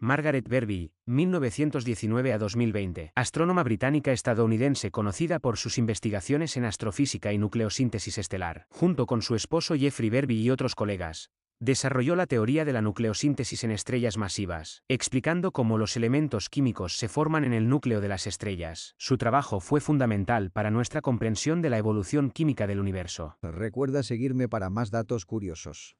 Margaret Verby, 1919 a 2020, astrónoma británica estadounidense conocida por sus investigaciones en astrofísica y nucleosíntesis estelar, junto con su esposo Jeffrey Verby y otros colegas, desarrolló la teoría de la nucleosíntesis en estrellas masivas, explicando cómo los elementos químicos se forman en el núcleo de las estrellas. Su trabajo fue fundamental para nuestra comprensión de la evolución química del universo. Recuerda seguirme para más datos curiosos.